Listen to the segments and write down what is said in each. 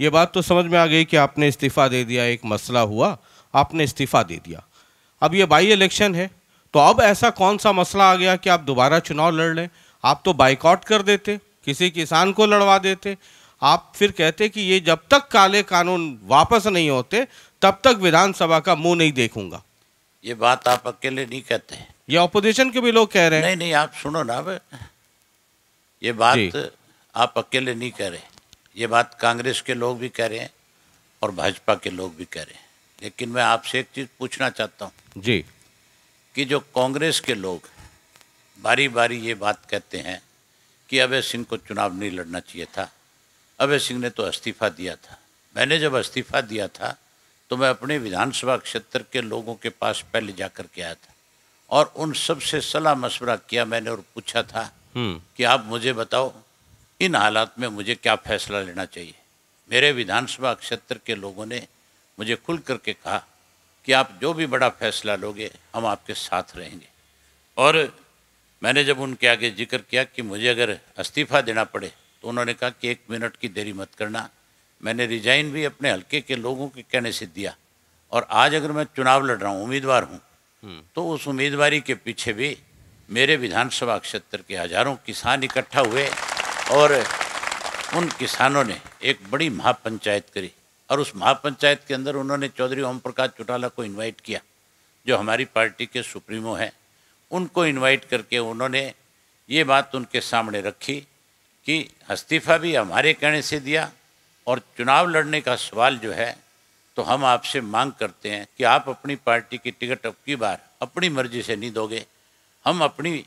ये बात तो समझ में आ गई कि आपने इस्तीफ़ा दे दिया एक मसला हुआ आपने इस्तीफ़ा दे दिया अब ये बाई इलेक्शन है तो अब ऐसा कौन सा मसला आ गया कि आप दोबारा चुनाव लड़ लें आप तो बाइकआउट कर देते किसी किसान को लड़वा देते आप फिर कहते कि ये जब तक काले कानून वापस नहीं होते तब तक विधानसभा का मुंह नहीं देखूंगा ये बात आप अकेले नहीं कहते ये ऑपोजिशन के भी लोग कह रहे हैं नहीं नहीं आप सुनो ना ये बात आप अकेले नहीं कह रहे ये बात कांग्रेस के लोग भी कह रहे हैं और भाजपा के लोग भी कह रहे हैं लेकिन मैं आपसे एक चीज़ पूछना चाहता हूँ जी कि जो कांग्रेस के लोग बारी बारी ये बात कहते हैं कि अभय सिंह को चुनाव नहीं लड़ना चाहिए था अभय सिंह ने तो इस्तीफा दिया था मैंने जब इस्तीफा दिया था तो मैं अपने विधानसभा क्षेत्र के लोगों के पास पहले जा कर के आया था और उन सबसे सलाह मशवरा किया मैंने और पूछा था हम्म। कि आप मुझे बताओ इन हालात में मुझे क्या फैसला लेना चाहिए मेरे विधानसभा क्षेत्र के लोगों ने मुझे खुल करके कहा कि आप जो भी बड़ा फैसला लोगे हम आपके साथ रहेंगे और मैंने जब उनके आगे जिक्र किया कि मुझे अगर इस्तीफ़ा देना पड़े तो उन्होंने कहा कि एक मिनट की देरी मत करना मैंने रिजाइन भी अपने हल्के के लोगों के कहने से दिया और आज अगर मैं चुनाव लड़ रहा हूँ उम्मीदवार हूँ हम्म। तो उस उम्मीदवारी के पीछे भी मेरे विधानसभा क्षेत्र के हजारों किसान इकट्ठा हुए और उन किसानों ने एक बड़ी महापंचायत करी और उस महापंचायत के अंदर उन्होंने चौधरी ओम प्रकाश चौटाला को इनवाइट किया जो हमारी पार्टी के सुप्रीमो हैं उनको इनवाइट करके उन्होंने ये बात उनके सामने रखी कि इस्तीफ़ा भी हमारे कहने से दिया और चुनाव लड़ने का सवाल जो है तो हम आपसे मांग करते हैं कि आप अपनी पार्टी की टिकट अब की बार अपनी मर्जी से नहीं दोगे हम अपनी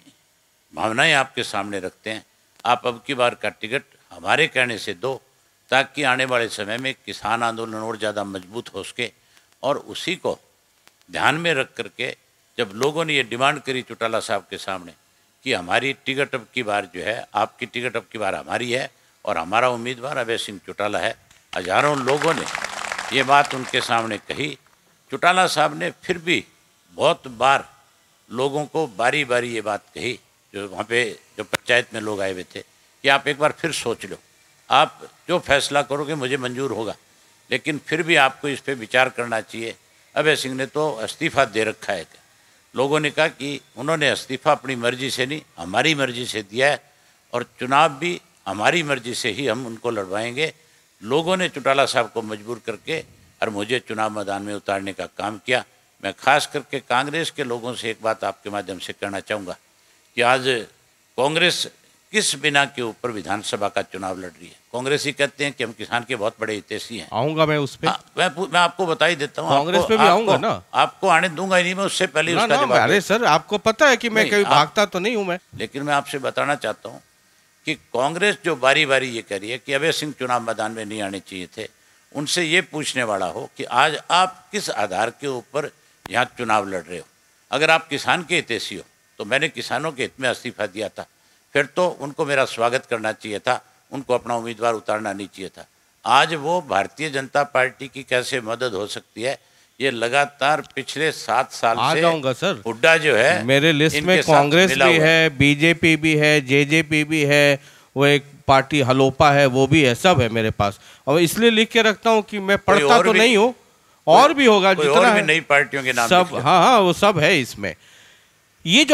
भावनाएं आपके सामने रखते हैं आप अब की बार का टिकट हमारे कहने से दो ताकि आने वाले समय में किसान आंदोलन और ज़्यादा मजबूत हो सके और उसी को ध्यान में रख करके जब लोगों ने ये डिमांड करी चौटाला साहब के सामने कि हमारी टिकट अब की बार जो है आपकी टिकट अब की बार हमारी है और हमारा उम्मीदवार अभय सिंह चौटाला है हजारों लोगों ने ये बात उनके सामने कही चौटाला साहब ने फिर भी बहुत बार लोगों को बारी बारी ये बात कही जो वहाँ पे जो पंचायत में लोग आए हुए थे कि आप एक बार फिर सोच लो आप जो फैसला करोगे मुझे मंजूर होगा लेकिन फिर भी आपको इस पर विचार करना चाहिए अभय सिंह ने तो इस्तीफ़ा दे रखा है लोगों ने कहा कि उन्होंने इस्तीफ़ा अपनी मर्ज़ी से नहीं हमारी मर्ज़ी से दिया है और चुनाव भी हमारी मर्ज़ी से ही हम उनको लड़वाएंगे लोगों ने चौटाला साहब को मजबूर करके और मुझे चुनाव मैदान में उतारने का काम किया मैं खास करके कांग्रेस के लोगों से एक बात आपके माध्यम से कहना चाहूँगा कि आज कांग्रेस किस बिना के ऊपर विधानसभा का चुनाव लड़ रही है कांग्रेस ही कहते हैं कि हम किसान के बहुत बड़े हितेशी हैं आऊंगा मैं उस आ, हाँ, मैं मैं आपको बता ही देता हूँ कांग्रेस पे भी आऊंगा ना आपको आने दूंगा ही नहीं मैं उससे पहले उसका जवाब अरे सर आपको पता है कि मैं कभी भागता तो नहीं हूँ मैं लेकिन मैं आपसे बताना चाहता हूँ कि कांग्रेस जो बारी बारी ये कह रही है कि अभय सिंह चुनाव मैदान में नहीं आने चाहिए थे उनसे ये पूछने वाला हो कि आज आप किस आधार के ऊपर यहाँ चुनाव लड़ रहे हो अगर आप किसान के हितेशी हो तो मैंने किसानों के हित में इस्तीफा दिया था फिर तो उनको मेरा स्वागत करना चाहिए था उनको अपना उम्मीदवार उतारना नहीं चाहिए था आज वो भारतीय जनता पार्टी की कैसे मदद हो सकती है ये लगातार पिछले सात साल आ जाऊंगा सर हुड्डा जो है मेरे लिस्ट में कांग्रेस भी है बीजेपी भी है जेजेपी भी है वो एक पार्टी हलोपा है वो भी है सब है मेरे पास और इसलिए लिख के रखता हूँ कि मैं पढ़ता तो नहीं हूँ और भी होगा जितना नई पार्टियों के नाम सब हाँ हाँ वो सब है इसमें ये जो